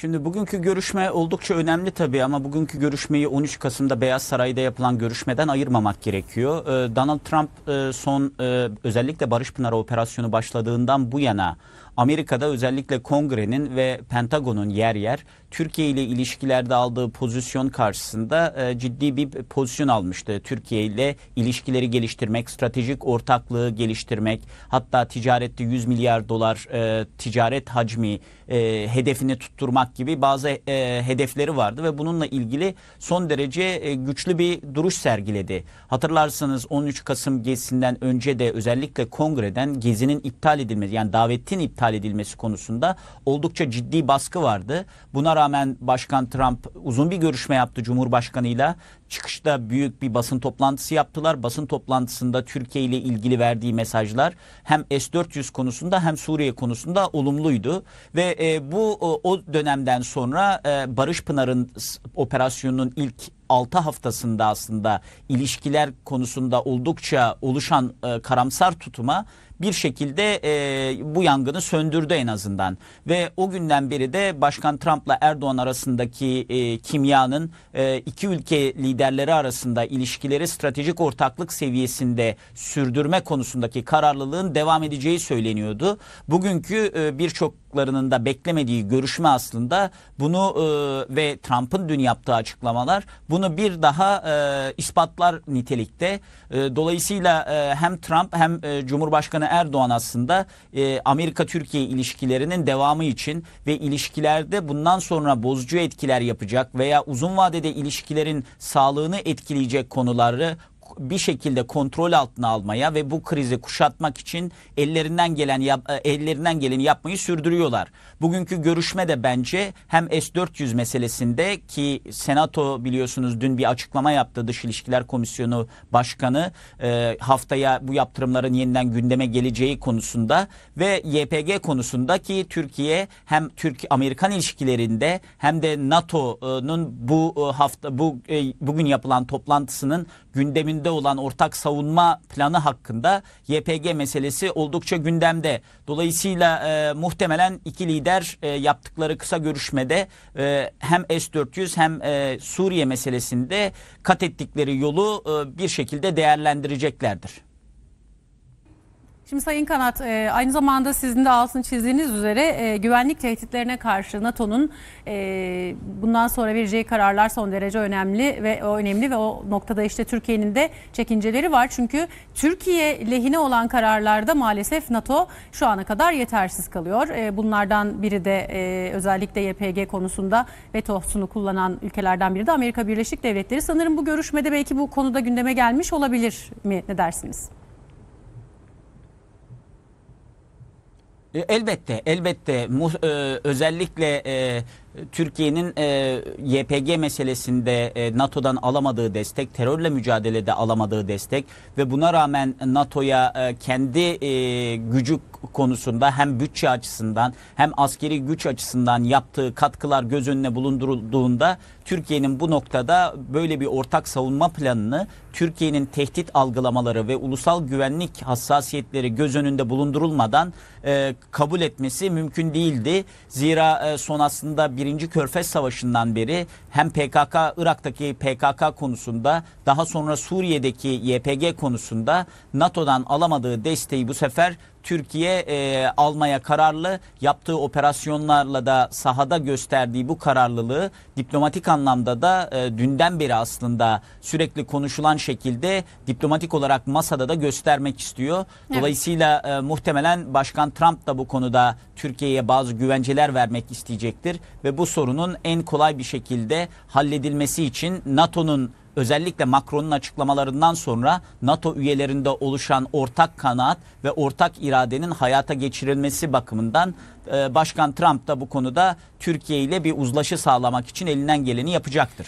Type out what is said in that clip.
Şimdi bugünkü görüşme oldukça önemli tabii ama bugünkü görüşmeyi 13 Kasım'da Beyaz Saray'da yapılan görüşmeden ayırmamak gerekiyor. Ee, Donald Trump e, son e, özellikle Barış Pınarı operasyonu başladığından bu yana Amerika'da özellikle Kongre'nin ve Pentagon'un yer yer Türkiye ile ilişkilerde aldığı pozisyon karşısında e, ciddi bir pozisyon almıştı. Türkiye ile ilişkileri geliştirmek, stratejik ortaklığı geliştirmek, hatta ticarette 100 milyar dolar e, ticaret hacmi e, hedefini tutturmak gibi bazı e, hedefleri vardı ve bununla ilgili son derece güçlü bir duruş sergiledi. Hatırlarsanız 13 Kasım gezisinden önce de özellikle Kongre'den gezinin iptal edilmesi yani davetin iptal ithal edilmesi konusunda oldukça ciddi baskı vardı. Buna rağmen Başkan Trump uzun bir görüşme yaptı Cumhurbaşkanıyla. Çıkışta büyük bir basın toplantısı yaptılar. Basın toplantısında Türkiye ile ilgili verdiği mesajlar hem S-400 konusunda hem Suriye konusunda olumluydu. Ve e, bu o dönemden sonra e, Barış Pınar'ın operasyonunun ilk 6 haftasında aslında ilişkiler konusunda oldukça oluşan e, karamsar tutuma bir şekilde e, bu yangını söndürdü en azından. Ve o günden beri de Başkan Trump'la Erdoğan arasındaki e, kimyanın e, iki ülke liderleri arasında ilişkileri stratejik ortaklık seviyesinde sürdürme konusundaki kararlılığın devam edeceği söyleniyordu. Bugünkü e, birçoklarının da beklemediği görüşme aslında bunu e, ve Trump'ın dün yaptığı açıklamalar bu bunu bir daha e, ispatlar nitelikte. E, dolayısıyla e, hem Trump hem e, Cumhurbaşkanı Erdoğan aslında e, Amerika-Türkiye ilişkilerinin devamı için ve ilişkilerde bundan sonra bozucu etkiler yapacak veya uzun vadede ilişkilerin sağlığını etkileyecek konuları bir şekilde kontrol altına almaya ve bu krizi kuşatmak için ellerinden gelen yap, e, ellerinden geleni yapmayı sürdürüyorlar. Bugünkü görüşme de bence hem S400 meselesinde ki Senato biliyorsunuz dün bir açıklama yaptı Dış İlişkiler Komisyonu Başkanı e, haftaya bu yaptırımların yeniden gündeme geleceği konusunda ve YPG konusunda ki Türkiye hem Türk Amerikan ilişkilerinde hem de NATO'nun bu e, hafta bu e, bugün yapılan toplantısının gündeminde olan ortak savunma planı hakkında YPG meselesi oldukça gündemde. Dolayısıyla e, muhtemelen iki lider e, yaptıkları kısa görüşmede e, hem S-400 hem e, Suriye meselesinde kat ettikleri yolu e, bir şekilde değerlendireceklerdir. Şimdi Sayın Kanat e, aynı zamanda sizin de altını çizdiğiniz üzere e, güvenlik tehditlerine karşı NATO'nun e, bundan sonra vereceği kararlar son derece önemli ve o önemli ve o noktada işte Türkiye'nin de çekinceleri var. Çünkü Türkiye lehine olan kararlarda maalesef NATO şu ana kadar yetersiz kalıyor. bunlardan biri de özellikle YPG konusunda vetosunu kullanan ülkelerden biri de Amerika Birleşik Devletleri. Sanırım bu görüşmede belki bu konuda gündeme gelmiş olabilir mi? Ne dersiniz? E, elbette, elbette. E, özellikle e, Türkiye'nin YPG meselesinde NATO'dan alamadığı destek, terörle mücadelede alamadığı destek ve buna rağmen NATO'ya kendi e, gücü konusunda hem bütçe açısından hem askeri güç açısından yaptığı katkılar göz önüne bulundurulduğunda Türkiye'nin bu noktada böyle bir ortak savunma planını Türkiye'nin tehdit algılamaları ve ulusal güvenlik hassasiyetleri göz önünde bulundurulmadan e, kabul etmesi mümkün değildi. Zira e, son aslında 1. Körfez Savaşı'ndan beri hem PKK, Irak'taki PKK konusunda daha sonra Suriye'deki YPG konusunda NATO'dan alamadığı desteği bu sefer Türkiye e, almaya kararlı yaptığı operasyonlarla da sahada gösterdiği bu kararlılığı diplomatik anlamda anlamda da e, dünden beri aslında sürekli konuşulan şekilde diplomatik olarak masada da göstermek istiyor. Dolayısıyla e, muhtemelen Başkan Trump da bu konuda Türkiye'ye bazı güvenceler vermek isteyecektir ve bu sorunun en kolay bir şekilde halledilmesi için NATO'nun özellikle Macron'un açıklamalarından sonra NATO üyelerinde oluşan ortak kanaat ve ortak iradenin hayata geçirilmesi bakımından e, Başkan Trump da bu konuda Türkiye ile bir uzlaşı sağlamak için elinden geleni yapacaktır.